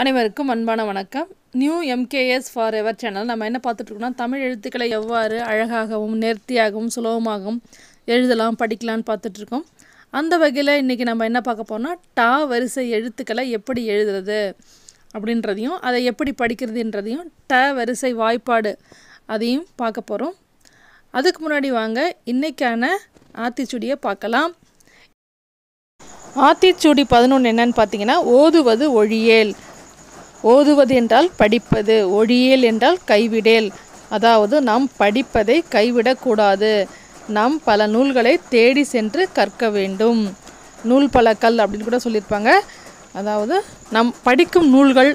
அனைவருக்கும் அன்பான வணக்கம் new MKS forever channel நம்ம என்ன பார்த்துட்ருக்கோம்னா தமிழ் எழுத்துக்களை எவ்வாறு அழகாகவும் நேர்த்தியாகவும் சுலபமாகவும் எழுதலாம் படிக்கலாம்னு பார்த்துட்ருக்கோம் அந்த வகையில் இன்றைக்கி நம்ம என்ன பார்க்க போகிறோம்னா டா வரிசை எழுத்துக்களை எப்படி எழுதுறது அப்படின்றதையும் அதை எப்படி படிக்கிறதுன்றதையும் ட வரிசை வாய்ப்பாடு அதையும் பார்க்க போகிறோம் அதுக்கு முன்னாடி வாங்க இன்றைக்கான ஆத்திச்சுடியை பார்க்கலாம் ஆத்திச்சுடி பதினொன்று என்னன்னு பார்த்தீங்கன்னா ஓதுவது ஒழியேல் ஓதுவது என்றால் படிப்பது ஒழியல் என்றால் கைவிடேல் அதாவது நாம் படிப்பதை கைவிடக்கூடாது நாம் பல நூல்களை தேடி சென்று கற்க வேண்டும் நூல் பழக்கல் அப்படின்னு கூட சொல்லியிருப்பாங்க அதாவது நம் படிக்கும் நூல்கள்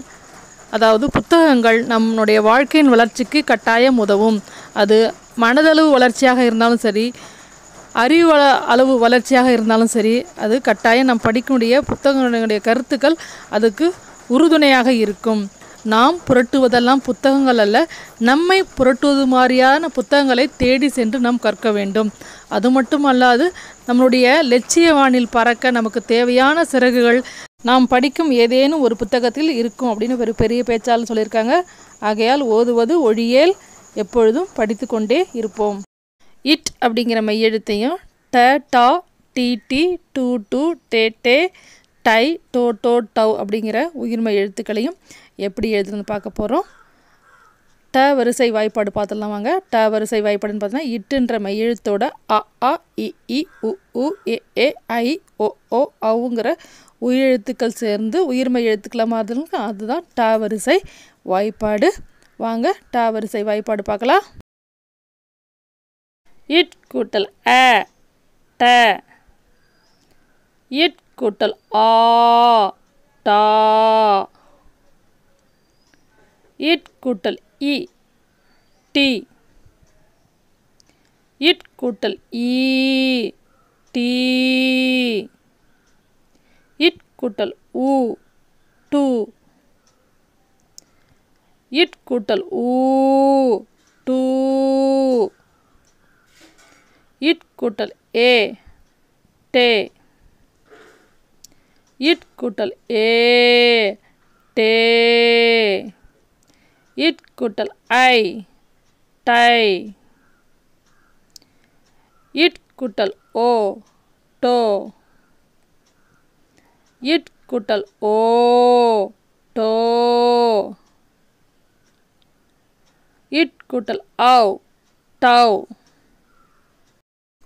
அதாவது புத்தகங்கள் நம்முடைய வாழ்க்கையின் வளர்ச்சிக்கு கட்டாயம் உதவும் அது மனதளவு வளர்ச்சியாக இருந்தாலும் சரி அறிவு அளவு வளர்ச்சியாக இருந்தாலும் சரி அது கட்டாயம் நம் படிக்கக்கூடிய புத்தகங்களுடைய கருத்துக்கள் அதுக்கு உறுதுணையாக இருக்கும் நாம் புரட்டுவதெல்லாம் புத்தகங்கள் அல்ல நம்மை புரட்டுவது மாதிரியான புத்தகங்களை தேடி சென்று நாம் கற்க வேண்டும் அது மட்டும் அல்லாது நம்மளுடைய லட்சிய வானில் பறக்க நமக்கு தேவையான சிறகுகள் நாம் படிக்கும் ஏதேனும் ஒரு புத்தகத்தில் இருக்கும் அப்படின்னு ஒரு பெரிய பேச்சாலும் சொல்லியிருக்காங்க ஆகையால் ஓதுவது ஒழியேல் எப்பொழுதும் படித்து கொண்டே இருப்போம் இட் அப்படிங்கிற மையெழுத்தையும் ட டா டி டி டூ டூ டே டே டை டோ டோ டவ் அப்படிங்கிற உயிர்மை எழுத்துக்களையும் எப்படி எழுதுன்னு பார்க்க போகிறோம் ட வரிசை வாய்ப்பாடு பார்த்துடலாம் வாங்க ட வரிசை வாய்ப்பாடுன்னு பார்த்தோன்னா இட்டுன்ற மெய்யெழுத்தோட அ ஆ இ இ உ உ ஏ ஏ ஐ ஓ ஓ அவுங்கிற உயிரெழுத்துக்கள் சேர்ந்து உயிர்மை எழுத்துக்களை மாறுதுங்க அதுதான் ட வரிசை வாய்ப்பாடு வாங்க ட வரிசை வாய்ப்பாடு பார்க்கலாம் இட் கூட்டல் அ ட இட் கூட்டல் ஆ டா இட் கூட்டல் இ டி இட் கூட்டல் இ டி இட் கூட்டல் உ டு இட் கூட்டல் ஊ டு இட் கூட்டல் ஏ டே इट कुटल ए टे इट कुटल आई टाई इट कुटल ओ टो इट कुटल ओ टो इट कुटल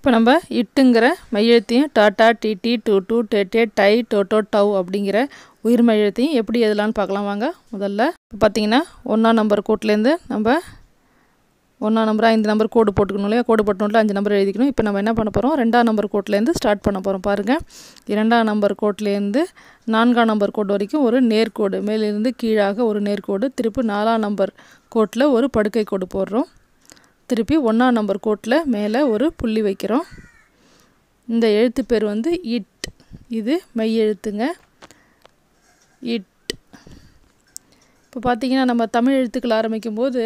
இப்போ நம்ம இட்டுங்கிற மையெழுத்தையும் டாட்டா டிடி டூ டூ டே டை டோட்டோ டவ் அப்படிங்கிற உயிர் மையெழுத்தையும் எப்படி எதுலான்னு பார்க்கலாம் வாங்க முதல்ல இப்போ பார்த்தீங்கன்னா ஒன்றாம் நம்பர் கோட்லேருந்து நம்ம ஒன்றாம் நம்பர் ஐந்து நம்பர் கோடு போட்டுக்கணும் இல்லையா கோடு போட்டணும்ல அஞ்சு நம்பர் எழுதிக்கணும் இப்போ நம்ம என்ன பண்ண போகிறோம் ரெண்டாம் நம்பர் கோட்லேருந்து ஸ்டார்ட் பண்ண போகிறோம் பாருங்கள் இரண்டாம் நம்பர் கோட்லேருந்து நான்காம் நம்பர் கோடு வரைக்கும் ஒரு நேர்கோடு மேலிருந்து கீழாக ஒரு நேர்கோடு திருப்பி நாலாம் நம்பர் கோட்டில் ஒரு படுக்கை கோடு போடுறோம் திருப்பி ஒன்றாம் நம்பர் கோட்டில் மேலே ஒரு புள்ளி வைக்கிறோம் இந்த எழுத்து பேர் வந்து இட் இது மெய் எழுத்துங்க இட் இப்போ பார்த்திங்கன்னா நம்ம தமிழ் எழுத்துக்கள் ஆரம்பிக்கும் போது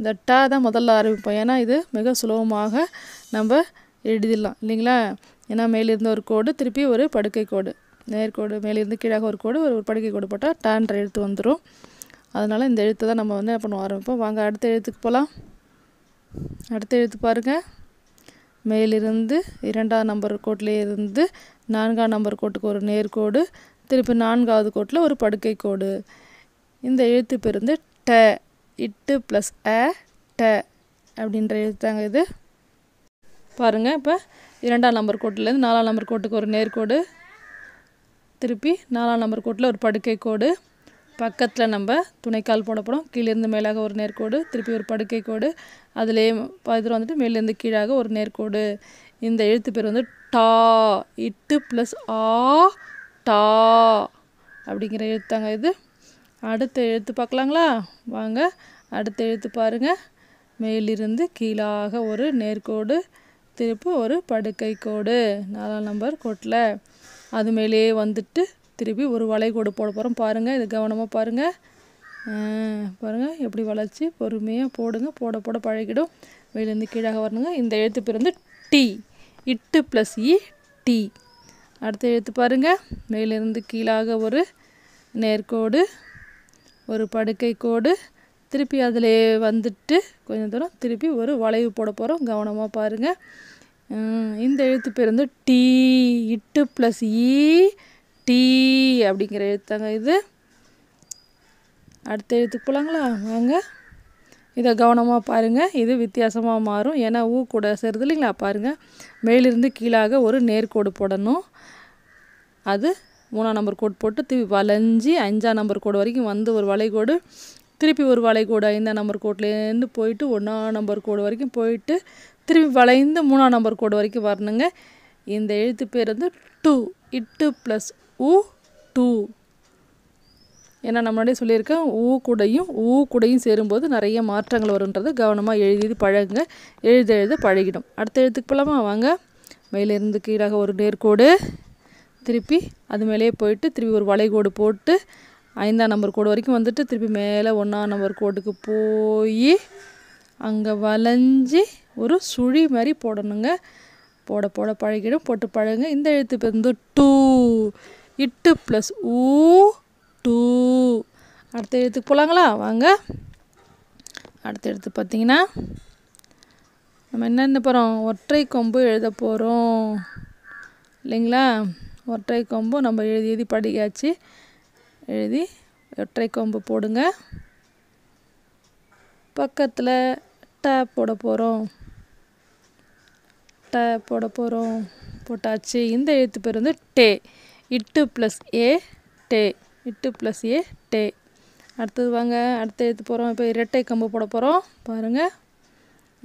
இந்த டா தான் முதல்ல ஆரம்பிப்போம் ஏன்னா இது மிக சுலபமாக நம்ம எழுதிடலாம் இல்லைங்களா ஏன்னா மேலிருந்து ஒரு கோடு திருப்பி ஒரு படுக்கை கோடு நேர்கோடு மேலிருந்து கீழாக ஒரு கோடு ஒரு படுக்கை கோடு போட்டால் டான்ற எழுத்து வந்துடும் அதனால் இந்த எழுத்து தான் நம்ம வந்து என்ன பண்ணுவோம் ஆரம்பிப்போம் வாங்க அடுத்த எழுத்துக்கு போகலாம் அடுத்து எழுத்து பாருங்கள் மேலிருந்து இரண்டாவது நம்பர் கோட்டிலே இருந்து நான்காம் நம்பர் கோட்டுக்கு ஒரு நேர்கோடு திருப்பி நான்காவது கோட்டில் ஒரு படுக்கை கோடு இந்த எழுத்து பேர் வந்து ட இட்டு ப்ளஸ் அ ட அப்படின்ற எழுத்து தாங்க இது பாருங்கள் இப்போ இரண்டாம் நம்பர் கோட்டிலேருந்து நாலாம் நம்பர் கோட்டுக்கு ஒரு நேர்கோடு திருப்பி நாலாம் நம்பர் கோட்டில் ஒரு படுக்கை கோடு பக்கத்தில் நம்ம துணைக்கால் போடப்படும் கீழேருந்து மேலாக ஒரு நேர்கோடு திருப்பி ஒரு படுக்கை கோடு அதிலேயே பதில் வந்துட்டு மேலேருந்து கீழாக ஒரு நேர்கோடு இந்த எழுத்து பேர் வந்து டா இட்டு ப்ளஸ் ஆ டா அப்படிங்கிற எழுத்தாங்க இது அடுத்த எழுத்து பார்க்கலாங்களா வாங்க அடுத்த எழுத்து பாருங்கள் மேலிருந்து கீழாக ஒரு நேர்கோடு திருப்பு ஒரு படுக்கை கோடு நாலாம் நம்பர் கோட்டில் அது மேலேயே வந்துட்டு திருப்பி ஒரு வளைகோடு போட போகிறோம் பாருங்கள் இது கவனமாக பாருங்கள் பாருங்கள் எப்படி வளைச்சி பொறுமையாக போடுங்க போட போட பழகிடும் வெளியிலேருந்து கீழாக வரணுங்க இந்த எழுத்து பேர் வந்து டி இட்டு ப்ளஸ் இ டி அடுத்த எழுத்து பாருங்கள் மேலிருந்து கீழாக ஒரு நேர்கோடு ஒரு படுக்கை கோடு திருப்பி அதில் வந்துட்டு கொஞ்சம் தூரம் திருப்பி ஒரு வளைவு போட போகிறோம் கவனமாக பாருங்கள் இந்த எழுத்து பேர் வந்து டி இட்டு ப்ளஸ் இ e, டி அப்படிங்கிற எழுத்தாங்க இது அடுத்த எழுத்துக்கு போகலாங்களா வாங்க இதை கவனமாக பாருங்கள் இது வித்தியாசமாக மாறும் ஏன்னா ஊ கூட சேருது இல்லைங்களா பாருங்கள் மேலிருந்து கீழாக ஒரு நேர்கோடு போடணும் அது மூணாம் நம்பர் கோடு போட்டு திருப்பி வளைஞ்சி அஞ்சாம் நம்பர் கோடு வரைக்கும் வந்து ஒரு வளைகோடு திருப்பி ஒரு வளைகோடு ஐந்தாம் நம்பர் கோட்லேருந்து போயிட்டு ஒன்றாம் நம்பர் கோடு வரைக்கும் போயிட்டு திருப்பி வளைந்து மூணாம் நம்பர் கோடு வரைக்கும் வரணுங்க இந்த எழுத்து பேர் வந்து டூ இட்டு ப்ளஸ் ஊ டூ ஏன்னா நம்மளே சொல்லியிருக்கேன் ஊ கூடையும் ஊ கூடையும் சேரும்போது நிறைய மாற்றங்கள் வருன்றது கவனமாக எழுதி பழகுங்க எழுத எழுத பழகிடும் அடுத்த எழுத்துக்கு போகலாமா வாங்க மேலேருந்து கீழாக ஒரு நேர்கோடு திருப்பி அது மேலேயே போயிட்டு திருப்பி ஒரு வளைகோடு போட்டு ஐந்தாம் நம்பர் கோடு வரைக்கும் வந்துட்டு திருப்பி மேலே ஒன்றாம் நம்பர் கோடுக்கு போய் அங்கே வளைஞ்சி ஒரு சுழி மாதிரி போடணுங்க போட போட பழகிடும் போட்டு பழகுங்க இந்த எழுத்து பேர் வந்து டூ இட்டு ப்ளஸ் ஊ டூ அடுத்த எழுத்துக்கு போகலாங்களா வாங்க அடுத்த எழுத்து பார்த்திங்கன்னா நம்ம என்னென்ன போகிறோம் ஒற்றை கொம்பு எழுத போகிறோம் இல்லைங்களா ஒற்றை கொம்பு நம்ம எழுதி எழுதி படிக்காச்சு எழுதி ஒற்றை கொம்பு போடுங்க பக்கத்தில் டேப் போட போகிறோம் டேப் போட போகிறோம் போட்டாச்சு இந்த எழுத்து பேர் வந்து டே இட்டு ப்ளஸ் ஏ டே இட்டு ப்ளஸ் ஏ டே அடுத்தது வாங்க அடுத்த எடுத்து போகிறோம் இப்போ இரட்டை கம்பு போட போகிறோம் பாருங்கள்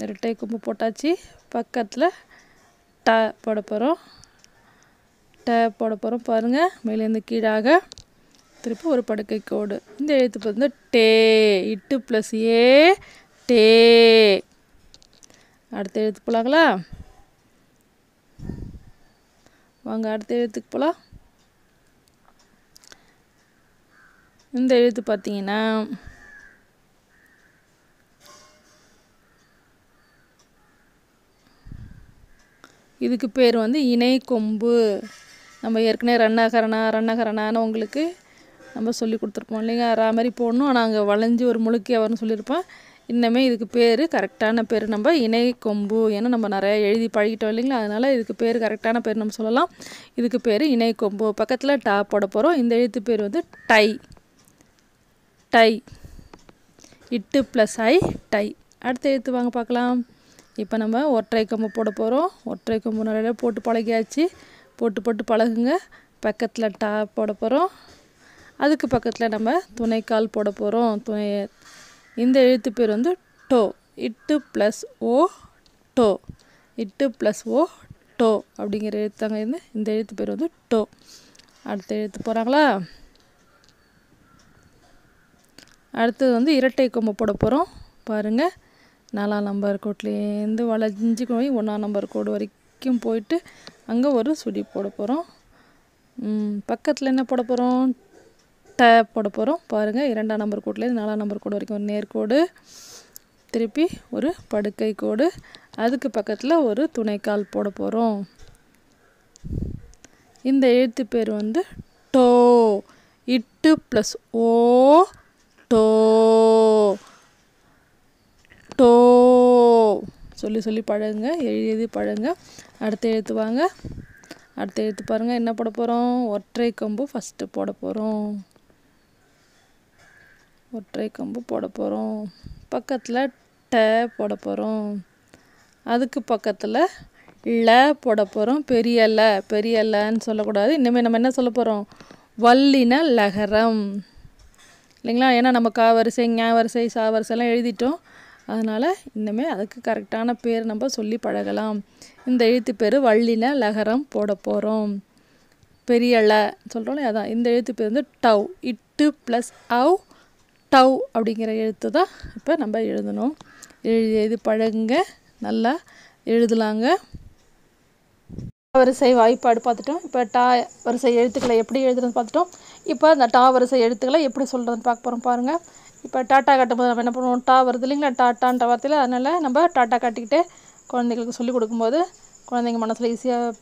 இரட்டை கம்பு போட்டாச்சு பக்கத்தில் ட போட போகிறோம் ட போட போகிறோம் பாருங்கள் மேலேருந்து கீழாக திருப்பி ஒரு படுக்கை கோடு இந்த எழுத்து பார்த்து டே இட்டு ப்ளஸ் ஏ டே அடுத்த எழுத்து போகலாங்களா வாங்க அடுத்த எழுத்துக்கு போகலாம் இந்த எழுத்து பார்த்தீங்கன்னா இதுக்கு பேர் வந்து இணை கொம்பு நம்ம ஏற்கனவே ரன்னகரணா ரன்னகரணான்னு உங்களுக்கு நம்ம சொல்லி கொடுத்துருப்போம் இல்லைங்க ரா மாதிரி போடணும் ஆனால் அங்கே வளைஞ்சி ஒரு முழுக்கி வரும்னு சொல்லியிருப்போம் இன்னமே இதுக்கு பேர் கரெக்டான பேர் நம்ம இணை கொம்பு ஏன்னா நம்ம நிறையா எழுதி பழகிட்டோம் இல்லைங்களா அதனால் இதுக்கு பேர் கரெக்டான பேர் நம்ம சொல்லலாம் இதுக்கு பேர் இணை கொம்பு பக்கத்தில் டா போட போகிறோம் இந்த எழுத்து பேர் வந்து டை டை இட்டு ப்ளஸ் ஐ டை அடுத்து எழுத்து வாங்க பார்க்கலாம் இப்போ நம்ம ஒற்றை கம்பு போட போகிறோம் ஒற்றை கம்பு நிறைய போட்டு பழகியாச்சு போட்டு போட்டு பழகுங்க பக்கத்தில் டா போட போகிறோம் அதுக்கு பக்கத்தில் நம்ம துணைக்கால் போட போகிறோம் துணை இந்த எழுத்து பேர் வந்து டோ இட்டு ப்ளஸ் ஓ டோ இட்டு ப்ளஸ் ஓ டோ அப்படிங்கிற எழுத்தாங்க இருந்து இந்த எழுத்து பேர் வந்து டோ அடுத்த எழுத்து போகிறாங்களா அடுத்தது வந்து இரட்டை கொம்பு போட போகிறோம் பாருங்கள் நாலாம் நம்பர் கோட்லேருந்து வளைஞ்சு போய் ஒன்றாம் நம்பர் கோடு வரைக்கும் போயிட்டு அங்கே ஒரு சுடி போட போகிறோம் பக்கத்தில் என்ன போட போகிறோம் ட போட போகிறோம் பாருங்கள் இரண்டாம் நம்பர் கோட்லேருந்து நாலாம் நம்பர் கோடு வரைக்கும் ஒரு நேர்கோடு திருப்பி ஒரு படுக்கை கோடு அதுக்கு பக்கத்தில் ஒரு துணைக்கால் போட போகிறோம் இந்த எழுத்து பேர் வந்து டோ இட்டு ப்ளஸ் ஓ டோ டோ சொல்லி சொல்லி பழகுங்க எழுதி எழுதி பழகுங்க அடுத்து எழுத்து வாங்க அடுத்து எழுத்து பாருங்கள் என்ன போட போகிறோம் ஒற்றை கம்பு ஃபஸ்ட்டு போட போகிறோம் ஒற்றை கம்பு போட போகிறோம் பக்கத்தில் ட போட போகிறோம் அதுக்கு பக்கத்தில் ல போட போகிறோம் பெரிய ல பெரிய லன்னு சொல்லக்கூடாது இனிமேல் நம்ம என்ன சொல்ல போகிறோம் வல்லின லகரம் இல்லைங்களா ஏன்னா நம்ம கா வரிசை ஞா வரிசை சா வரிசைலாம் எழுதிட்டோம் அதனால் இனிமேல் அதுக்கு கரெக்டான பேர் நம்ம சொல்லி பழகலாம் இந்த எழுத்து பேர் வள்ளியில் லகரம் போட போகிறோம் பெரிய ல சொல்கிறோம் அதான் இந்த எழுத்து பேர் வந்து டவ் இட்டு ப்ளஸ் அவ் டவ் அப்படிங்கிற எழுத்து தான் இப்போ நம்ம எழுதணும் எழுதி எழுதி பழகுங்க நல்லா எழுதலாங்க வரிசை வாய்ப்பாடு பார்த்துட்டோம் இப்போ டா வரிசை எழுத்துக்களை எப்படி எழுதுறதுன்னு பார்த்துட்டோம் இப்போ அந்த டா வரிசை எழுத்துக்களை எப்படி சொல்கிறதுன்னு பார்க்க போகிறோம் பாருங்கள் இப்போ டாட்டா போது நம்ம என்ன பண்ணுவோம் டா வருது இல்லைங்களா டாட்டான்ற வார்த்தையில் அதனால் நம்ம டாட்டா காட்டிக்கிட்டே குழந்தைங்களுக்கு சொல்லிக் கொடுக்கும்போது குழந்தைங்க மனசில் ஈஸியாக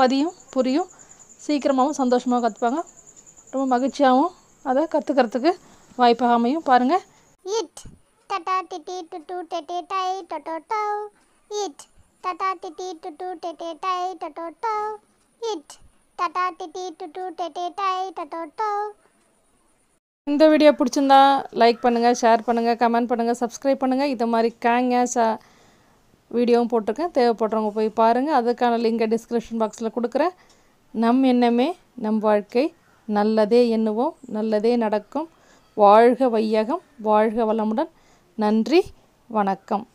பதியும் புரியும் சீக்கிரமாகவும் சந்தோஷமாகவும் கற்றுப்பாங்க ரொம்ப மகிழ்ச்சியாகவும் அதை கற்றுக்கிறதுக்கு வாய்ப்பாக அமையும் பாருங்கள் இட் டூ டெட்டே டூ இட் டட்டா டு டுட்டு டெட்டே டை டட்டோ இந்த வீடியோ பிடிச்சிருந்தா லைக் பண்ணுங்கள் ஷேர் பண்ணுங்கள் கமெண்ட் பண்ணுங்கள் சப்ஸ்கிரைப் பண்ணுங்கள் இது மாதிரி கேங்க சா வீடியோவும் போட்டிருக்கேன் தேவைப்படுறவங்க போய் பாருங்கள் அதுக்கான லிங்கை டிஸ்கிரிப்ஷன் பாக்ஸில் கொடுக்குறேன் நம் எண்ணமே நம் வாழ்க்கை நல்லதே எண்ணுவோம் நல்லதே நடக்கும் வாழ்க வையகம் வாழ்க வளமுடன் நன்றி வணக்கம்